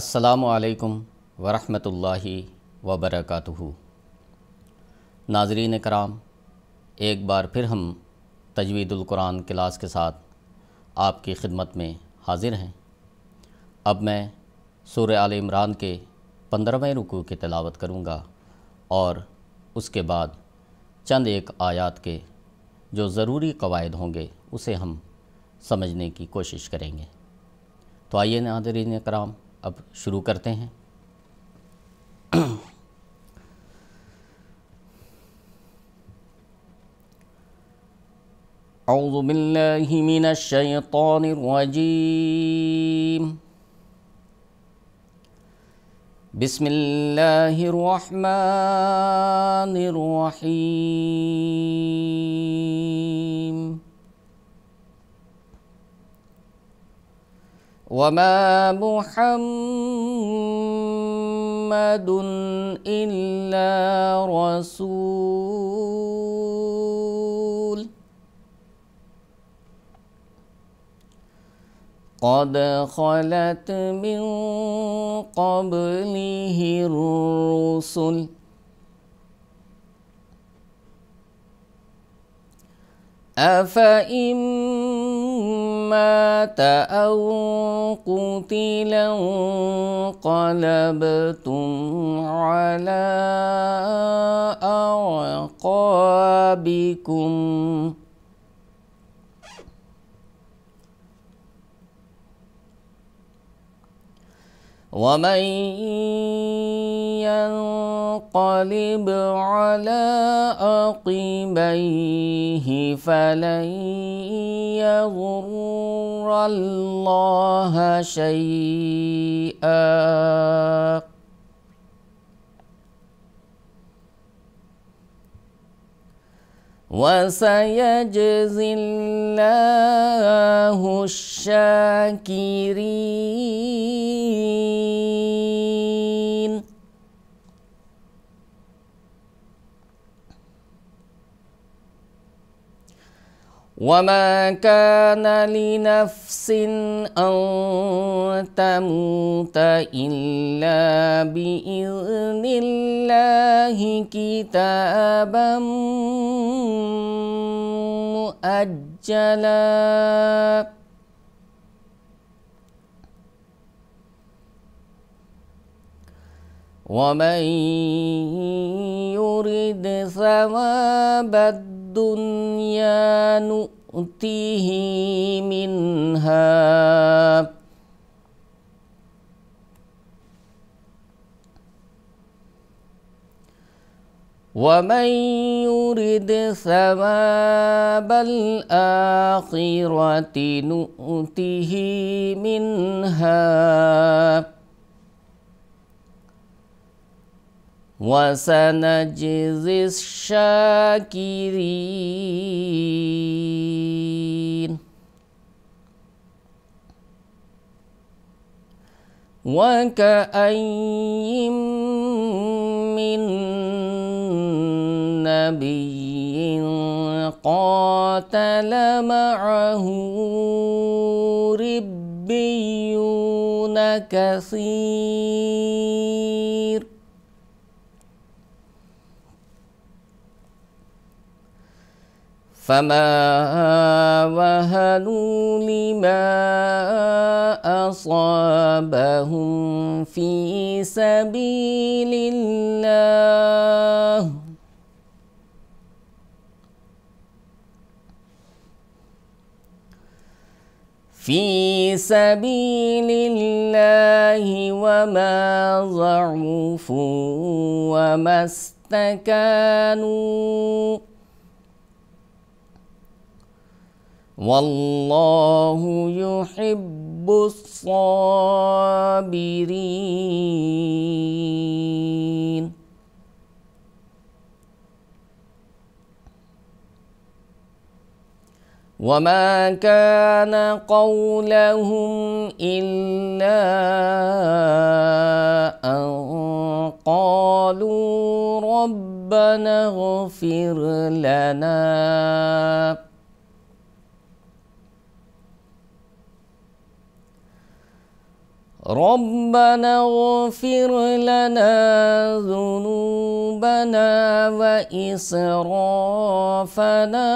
असलकम वरहमतुल्लाहि वबरकatuhu नाजरीन कराम एक बार फिर हम तजवीदुल्कुरान क्लास के साथ आपकी खिदमत में हाजिर हैं अब मैं सूर आल इमरान के पंद्रहवें रुकू की तलावत करूँगा और उसके बाद चंद एक आयात के जो ज़रूरी कवायद होंगे उसे हम समझने की कोशिश करेंगे तो आइए नाजरीन कराम अब शुरू करते हैं أعوذ بالله من الشيطان الرجيم بسم الله الرحمن الرحيم وما محمد إلا رسول قد خلت من قبله الرسل أفإن مات أو قتل انقلبتم على أعقابكم ومن ينقلب على أقبيه فلن يضر الله شيئا وسيجزي الله الشاكرين وما كان لنفس أن تموت إلا بإذن الله كتابا مؤجلا ومن يرد ثواب الدنيا الدنيا نؤتيه منها ومن يرد ثواب الآخرة نؤته منها وسنجزي الشاكرين وكأي من نبي قاتل معه ربيون كثير فما وهنوا لما أصابهم في سبيل الله في سبيل الله وما ضعفوا وما استكانوا والله يحب الصابرين وما كان قولهم إلا أن قالوا ربنا اغفر لنا ربنا اغفر لنا ذنوبنا وإسرافنا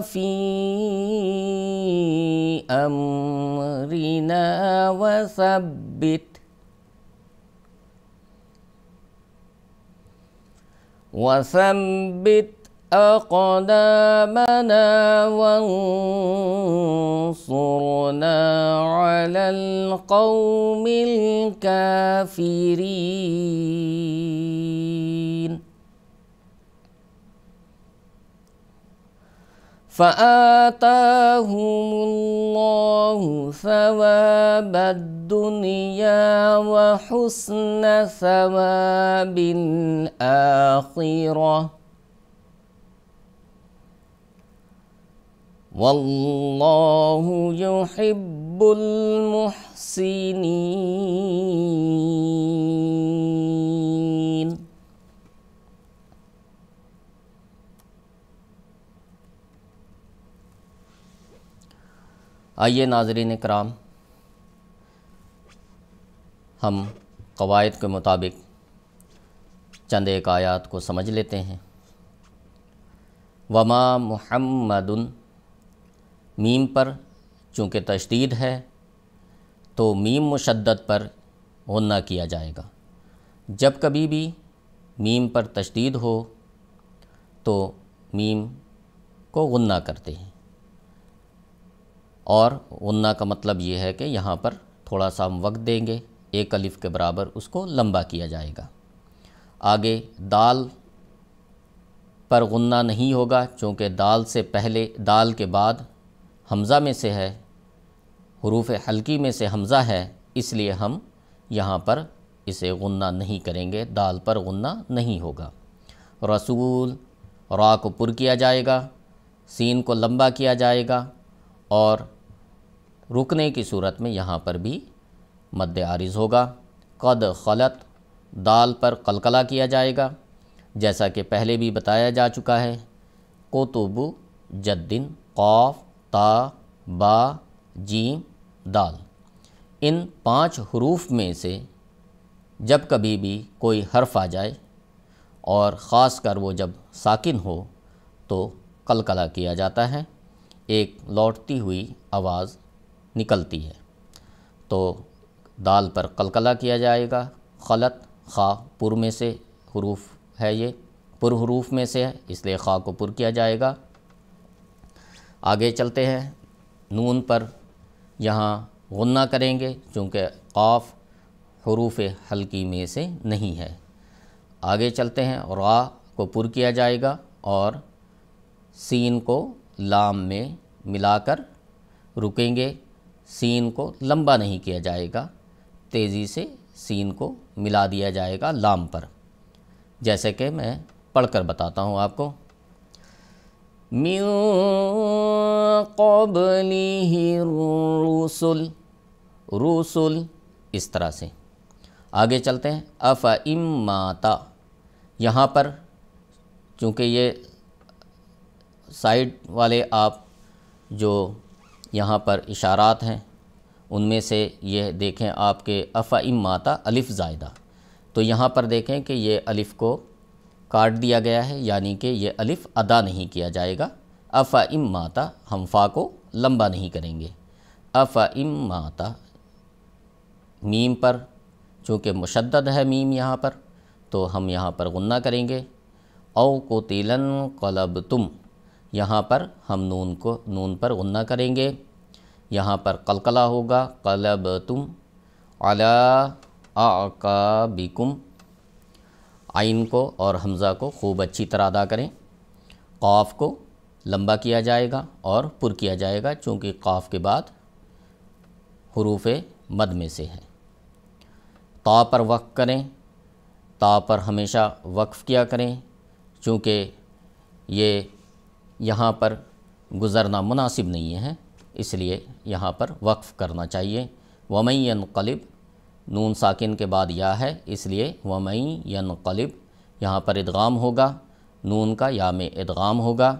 في أمرنا وثبت وثبت أقدامنا وانصرنا على القوم الكافرين فآتاهم الله ثواب الدنيا وحسن ثواب الآخرة والله يحب المحسنين आइए नाजरीन कराम हम कवायद के मुताबिक चंद एक आयात को समझ लेते हैं वमा मुहम्मदुन मीम पर चूँकि तशदीद है तो मीम मुशद्दत पर गन्ना किया जाएगा जब कभी भी मीम पर तशदीद हो तो मीम को गुन्ना करते हैं और गुन्ना का मतलब ये है कि यहाँ पर थोड़ा सा हम वक्त देंगे एक अलिफ़ के बराबर उसको लंबा किया जाएगा आगे दाल पर गुन्ना नहीं होगा चूँकि दाल से पहले दाल के बाद हमज़ा में से है हरूफ हल्की में से हमज़ा है इसलिए हम यहाँ पर इसे गुन्ना नहीं करेंगे दाल पर गुन्ना नहीं होगा रसूल रा को पुर किया जाएगा सीन को लंबा किया जाएगा और रुकने की सूरत में यहाँ पर भी मद आरज होगा कद खलत दाल पर कलकला किया जाएगा जैसा कि पहले भी बताया जा चुका है कोतुब जद्दिन कौफ ता बा जीम दाल इन पांच हरूफ में से जब कभी भी कोई हर्फ आ जाए और ख़ास कर वो जब साकिन हो तो कलकला किया जाता है एक लौटती हुई आवाज़ निकलती है तो दाल पर कलकला किया जाएगा खलत खा पुर में से हरूफ है ये पुर हरूफ में से है इसलिए खा को पुर किया जाएगा आगे चलते हैं नून पर यहाँ गुन्ना करेंगे चूँकि काफ़ हरूफ हल्की में से नहीं है आगे चलते हैं रा को पुर किया जाएगा और सीन को लाम में मिलाकर रुकेंगे सीन को लंबा नहीं किया जाएगा तेज़ी से सीन को मिला दिया जाएगा लाम पर जैसे कि मैं पढ़कर बताता हूँ आपको म्यू قبله الرسل रसूल इस तरह से आगे चलते हैं अफ़ माता यहाँ पर चूँकि ये साइड वाले आप जो यहाँ पर इशारात हैं उनमें से ये देखें आपके अफ़ माता अलिफ़ ज़ायदा तो यहाँ पर देखें कि ये अलिफ़ को काट दिया गया है यानी कि ये अलिफ़ अदा नहीं किया जाएगा अफ़ इम माता हम फ़ा को लंबा नहीं करेंगे अफ़ इम माता मीम पर चूँकि मुशद है मीम यहाँ पर तो हम यहाँ पर गुन्ना करेंगे औ को तिलन कलब तुम यहाँ पर हम नून को नून पर गुन्ना करेंगे यहाँ पर कलकला होगा कलब तुम अला आकाबिकुम आइन को और हमज़ा को खूब अच्छी तरह अदा करें काफ को लंबा किया जाएगा और पुर किया जाएगा चूँकि काफ के बाद हरूफ मद में से है ता पर वक्फ़ करें ता पर हमेशा वक्फ़ किया करें चूँकि ये यहाँ पर गुज़रना मुनासिब नहीं है इसलिए यहाँ पर वक्फ़ करना चाहिए वमई कलिब नून साकिन के बाद या है इसलिए वमई कलिब यहाँ पर इदगाम होगा नून का या में इदगाम होगा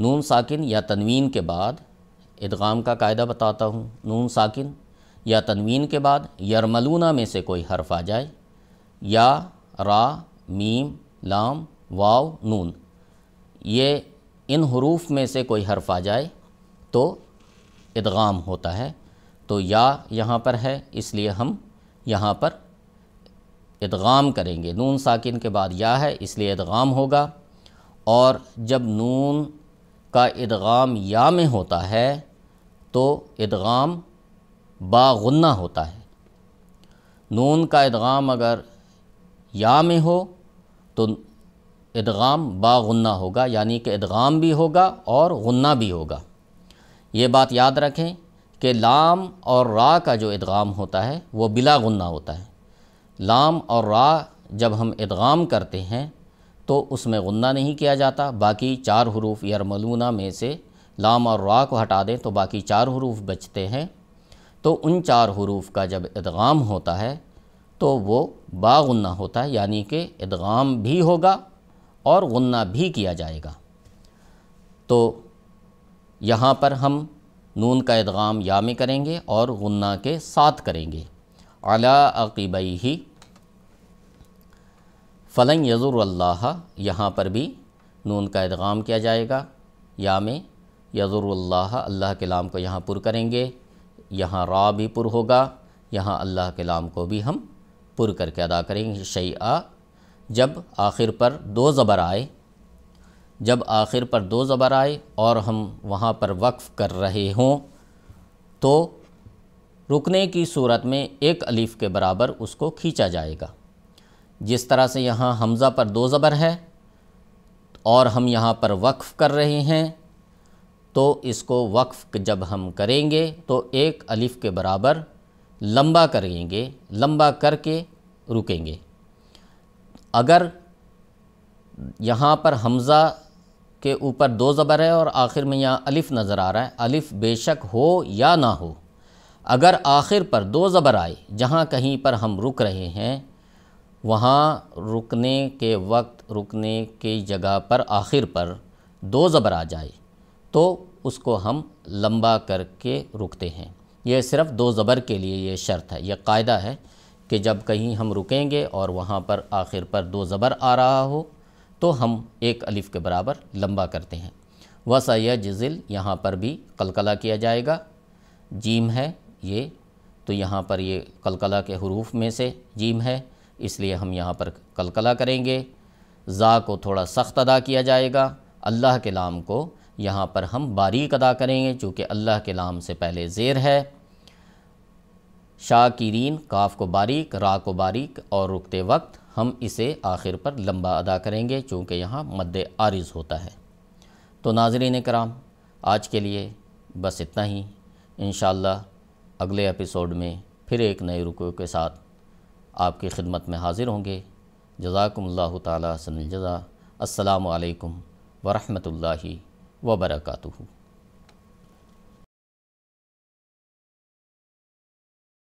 नून साकिन या तनवीन के बाद इदगाम का कायदा बताता हूँ नून साकिन या तनवीन के बाद यरमलूना में से कोई हर्फ आ जाए या रा मीम लाम वाव नून ये इन हरूफ में से कोई हर्फ आ जाए तो इदगाम होता है तो या यहाँ पर है इसलिए हम यहाँ पर इदगाम करेंगे नून साकिन के बाद या है इसलिए इदगाम होगा और जब नून का इदगाम या में होता है तो इदगाम बागुन्ना होता है नून का इदगाम अगर या में हो तो इदगाम बागुन्ना होगा यानी कि इदगाम भी होगा और गुन्ना भी होगा ये बात याद रखें कि लाम और रा का जो इदगाम होता है वो बिला गुन्ना होता है लाम और रा जब हम इदगाम करते हैं तो उसमें गुन्ना नहीं किया जाता बाकी चार हरूफ यरमलूना में से लाम और रा को हटा दें तो बाकी चार हरूफ बचते हैं तो उन चार हरूफ का जब इदगाम होता है तो वो बागुन्ना होता है यानी कि इदगाम भी होगा और गन्ना भी किया जाएगा तो यहाँ पर हम नून का इदगाम या में करेंगे और गुन्ना के साथ करेंगे अला अकीबई ही फ़लंग यज़ुरल्लाह यहाँ पर भी नून का इदगाम किया जाएगा या में यज़ुरल्लाह अल्लाह के लाम को यहाँ पुर करेंगे यहाँ रा भी पुर होगा यहाँ अल्लाह के लाम को भी हम पुर करके अदा करेंगे शैया जब आखिर पर दो ज़बर आए जब आखिर पर दो ज़बर आए और हम वहाँ पर वक्फ़ कर रहे हों तो रुकने की सूरत में एक अलीफ़ के बराबर उसको खींचा जाएगा जिस तरह से यहाँ हमज़ा पर दो ज़बर है और हम यहाँ पर वक्फ़ कर रहे हैं तो इसको वक्फ़ जब हम करेंगे तो एक अलिफ़ के बराबर लंबा करेंगे लंबा करके रुकेंगे अगर यहाँ पर हमज़ा के ऊपर दो ज़बर है और आखिर में यहाँ अलिफ़ नज़र आ रहा है अलिफ़ बेशक हो या ना हो अगर आखिर पर दो ज़बर आए जहाँ कहीं पर हम रुक रहे हैं वहाँ रुकने के वक्त रुकने की जगह पर आखिर पर दो ज़बर आ जाए तो उसको हम लंबा करके रुकते हैं यह सिर्फ़ दो ज़बर के लिए ये शर्त है यह कायदा है कि जब कहीं हम रुकेंगे और वहाँ पर आखिर पर दो ज़बर आ रहा हो तो हम एक अलिफ़ के बराबर लंबा करते हैं यह जजिल यहाँ पर भी कलकला किया जाएगा जीम है ये तो यहाँ पर ये कलकला के हरूफ में से जीम है इसलिए हम यहाँ पर कलकला करेंगे ज़ा को थोड़ा सख्त अदा किया जाएगा अल्लाह के लाम को यहाँ पर हम बारीक अदा करेंगे चूँकि अल्लाह के लाम से पहले ज़ेर है शाह शाकिरीन काफ को बारीक रा को बारीक और रुकते वक्त हम इसे आखिर पर लंबा अदा करेंगे चूँकि यहाँ मद आरिज होता है तो नाजरीन कराम आज के लिए बस इतना ही इन अगले एपिसोड में फिर एक नए रुकू के साथ आपकी खिदमत में हाज़िर होंगे जजाकम्ला तसनजज़ा अल्लाम वरहमल वबरकू